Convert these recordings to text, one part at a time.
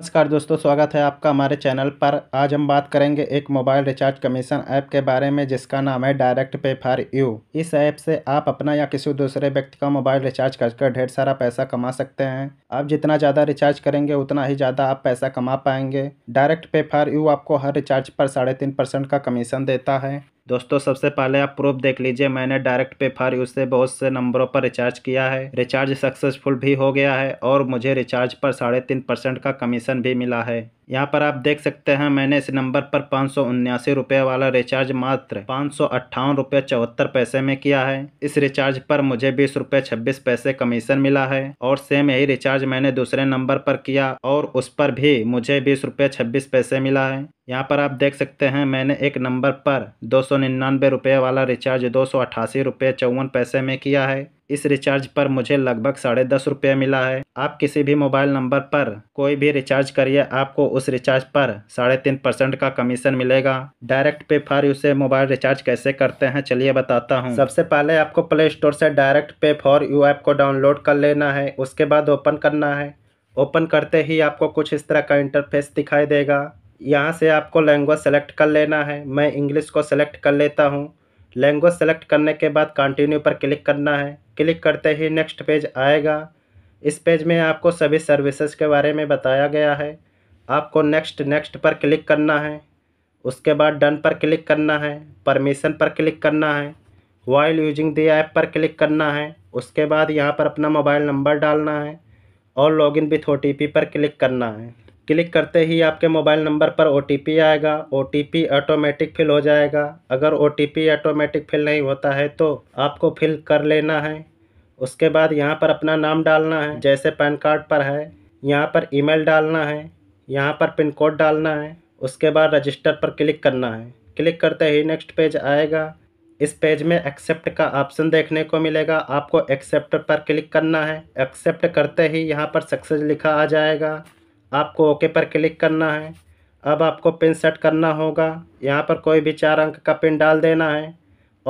नमस्कार दोस्तों स्वागत है आपका हमारे चैनल पर आज हम बात करेंगे एक मोबाइल रिचार्ज कमीशन ऐप के बारे में जिसका नाम है डायरेक्ट पे फॉर यू इस ऐप से आप अपना या किसी दूसरे व्यक्ति का मोबाइल रिचार्ज करके ढेर सारा पैसा कमा सकते हैं आप जितना ज़्यादा रिचार्ज करेंगे उतना ही ज़्यादा आप पैसा कमा पाएंगे डायरेक्ट पे फॉर यू आपको हर रिचार्ज पर साढ़े तीन परसेंट का कमीशन देता है दोस्तों सबसे पहले आप प्रूफ देख लीजिए मैंने डायरेक्ट पे यूज से बहुत से नंबरों पर रिचार्ज किया है रिचार्ज सक्सेसफुल भी हो गया है और मुझे रिचार्ज पर साढ़े तीन परसेंट का कमीशन भी मिला है यहाँ पर आप देख सकते हैं मैंने इस नंबर पर पाँच सौ उन्यासी रुपये वाला रिचार्ज मात्र पाँच सौ अट्ठावन रुपये चौहत्तर पैसे में किया है इस रिचार्ज पर मुझे बीस रुपये छब्बीस पैसे कमीशन मिला है और सेम यही रिचार्ज मैंने दूसरे नंबर पर किया और उस पर भी मुझे बीस रुपये छब्बीस पैसे मिला है यहाँ पर आप देख सकते हैं मैंने एक नंबर पर दो सौ निन्यानवे रुपये वाला रिचार्ज दो सौ रुपये चौवन पैसे में किया है इस रिचार्ज पर मुझे लगभग साढ़े दस रुपये मिला है आप किसी भी मोबाइल नंबर पर कोई भी रिचार्ज करिए आपको उस रिचार्ज पर साढ़े तीन परसेंट का कमीशन मिलेगा डायरेक्ट पे फॉर यू से मोबाइल रिचार्ज कैसे करते हैं चलिए बताता हूँ सबसे पहले आपको प्ले स्टोर से direct pay for you app को डाउनलोड कर लेना है उसके बाद ओपन करना है ओपन करते ही आपको कुछ इस तरह का इंटरफेस दिखाई देगा यहाँ से आपको लैंग्वेज सेलेक्ट कर लेना है मैं इंग्लिश को सेलेक्ट कर लेता हूँ लैंग्वेज सेलेक्ट करने के बाद कंटिन्यू पर क्लिक करना है क्लिक करते ही नेक्स्ट पेज आएगा इस पेज में आपको सभी सर्विसेज के बारे में बताया गया है आपको नेक्स्ट नेक्स्ट पर क्लिक करना है उसके बाद डन पर क्लिक करना है परमिशन पर क्लिक करना है वाइल यूजिंग दी ऐप पर क्लिक करना है उसके बाद यहाँ पर अपना मोबाइल नंबर डालना है और लॉगिन विथ ओ पर क्लिक करना है क्लिक करते ही आपके मोबाइल नंबर पर ओ आएगा ओ ऑटोमेटिक फिल हो जाएगा अगर ओ ऑटोमेटिक फिल नहीं होता है तो आपको फिल कर लेना है उसके बाद यहाँ पर अपना नाम डालना है जैसे पैन कार्ड पर है यहाँ पर ईमेल डालना है यहाँ पर पिन कोड डालना है उसके बाद रजिस्टर पर क्लिक करना है क्लिक करते ही नेक्स्ट पेज आएगा इस पेज में एक्सेप्ट का ऑप्शन देखने को मिलेगा आपको एक्सेप्ट पर क्लिक करना है एक्सेप्ट करते ही यहाँ पर सक्सेस लिखा आ जाएगा आपको ओके पर क्लिक करना है अब आपको पिन सेट करना होगा यहाँ पर कोई भी चार अंक का पिन डाल देना है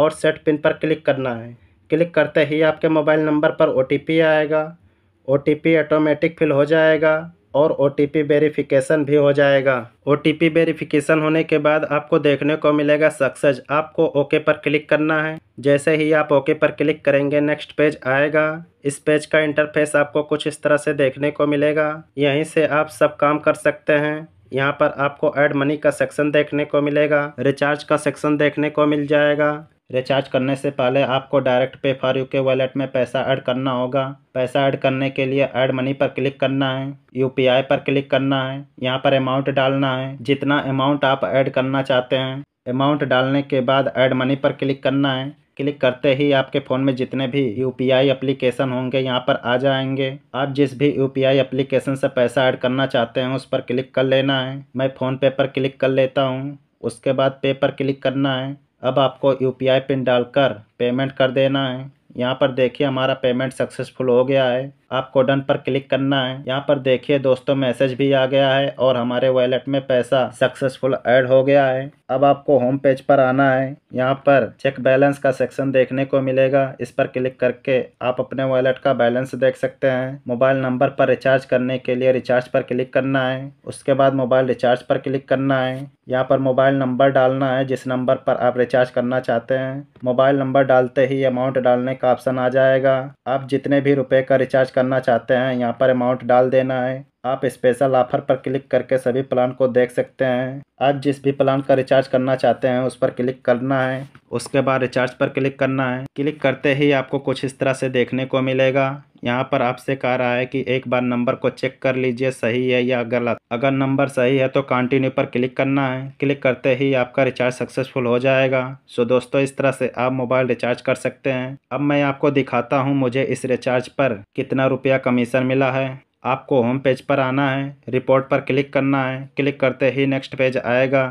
और सेट पिन पर क्लिक करना है क्लिक करते ही आपके मोबाइल नंबर पर ओ आएगा ओ ऑटोमेटिक फिल हो जाएगा और ओ टी पी वेरीफिकेशन भी हो जाएगा ओ टी पी वेरीफिकेशन होने के बाद आपको देखने को मिलेगा सक्सेस आपको ओके पर क्लिक करना है जैसे ही आप ओके पर क्लिक करेंगे नेक्स्ट पेज आएगा इस पेज का इंटरफेस आपको कुछ इस तरह से देखने को मिलेगा यहीं से आप सब काम कर सकते हैं यहाँ पर आपको एड मनी का सेक्शन देखने को मिलेगा रिचार्ज का सेक्शन देखने को मिल जाएगा रिचार्ज करने से पहले आपको डायरेक्ट पे फॉर यू के वॉलेट में पैसा ऐड करना होगा पैसा ऐड करने के लिए ऐड मनी पर क्लिक करना है यूपीआई पर क्लिक करना है यहाँ पर अमाउंट डालना है जितना अमाउंट आप ऐड करना चाहते हैं अमाउंट डालने के बाद ऐड मनी पर क्लिक करना है क्लिक करते ही आपके फ़ोन में जितने भी यू पी आई एप्लीकेशन होंगे यहाँ पर आ जाएंगे आप जिस भी यू पी आई अप्लीकेशन से पैसा ऐड करना चाहते हैं उस पर क्लिक कर लेना है मैं फ़ोनपे पर क्लिक कर लेता हूँ उसके बाद पे पर क्लिक करना है अब आपको यू पिन डालकर पेमेंट कर देना है यहाँ पर देखिए हमारा पेमेंट सक्सेसफुल हो गया है आपको डन पर क्लिक करना है यहाँ पर देखिए दोस्तों मैसेज भी आ गया है और हमारे वॉलेट में पैसा सक्सेसफुल ऐड हो गया है अब आपको होम पेज पर आना है यहाँ पर चेक बैलेंस का सेक्शन देखने को मिलेगा इस पर क्लिक करके आप अपने वॉलेट का बैलेंस देख सकते हैं मोबाइल नंबर पर रिचार्ज करने के लिए रिचार्ज पर क्लिक करना है उसके बाद मोबाइल रिचार्ज पर क्लिक करना है यहाँ पर मोबाइल नंबर डालना है जिस नंबर पर आप रिचार्ज करना चाहते हैं मोबाइल नंबर डालते ही अमाउंट डालने का ऑप्शन आ जाएगा आप जितने भी रुपए का रिचार्ज करना चाहते हैं यहाँ पर अमाउंट डाल देना है आप स्पेशल ऑफर पर क्लिक करके सभी प्लान को देख सकते हैं आप जिस भी प्लान का रिचार्ज करना चाहते हैं उस पर क्लिक करना है उसके बाद रिचार्ज पर क्लिक करना है क्लिक करते ही आपको कुछ इस तरह से देखने को मिलेगा यहाँ पर आपसे कह रहा है कि एक बार नंबर को चेक कर लीजिए सही है या गलत अगर नंबर सही है तो कंटिन्यू पर क्लिक करना है क्लिक करते ही आपका रिचार्ज सक्सेसफुल हो जाएगा सो दोस्तों इस तरह से आप मोबाइल रिचार्ज कर सकते हैं अब मैं आपको दिखाता हूँ मुझे इस रिचार्ज पर कितना रुपया कमीशन मिला है आपको होम पेज पर आना है रिपोर्ट पर क्लिक करना है क्लिक करते ही नेक्स्ट पेज आएगा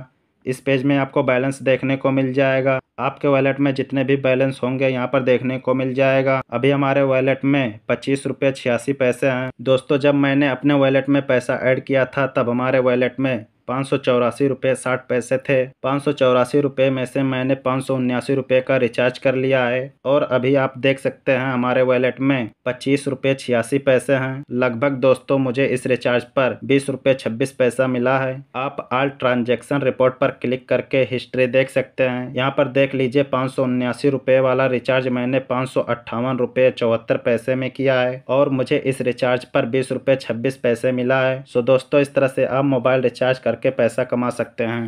इस पेज में आपको बैलेंस देखने को मिल जाएगा आपके वॉलेट में जितने भी बैलेंस होंगे यहाँ पर देखने को मिल जाएगा अभी हमारे वॉलेट में पच्चीस रुपये छियासी पैसे हैं दोस्तों जब मैंने अपने वॉलेट में पैसा ऐड किया था तब हमारे वॉलेट में पाँच सौ चौरासी रुपये साठ पैसे थे पाँच सौ चौरासी रुपये में से मैंने पाँच सौ उन्यासी रुपये का रिचार्ज कर लिया है और अभी आप देख सकते हैं हमारे वॉलेट में पच्चीस रुपये छियासी पैसे हैं लगभग दोस्तों मुझे इस रिचार्ज पर बीस रुपये छब्बीस पैसा मिला है आप आल ट्रांजेक्शन रिपोर्ट पर क्लिक करके हिस्ट्री देख सकते हैं यहाँ पर देख लीजिए पाँच सौ उन्यासी रुपये वाला रिचार्ज मैंने पाँच सौ अट्ठावन रुपये चौहत्तर पैसे में किया है और मुझे इस रिचार्ज पर बीस रुपये छब्बीस पैसे मिला है सो दोस्तों इस तरह से आप मोबाइल रिचार्ज कर करके पैसा कमा सकते हैं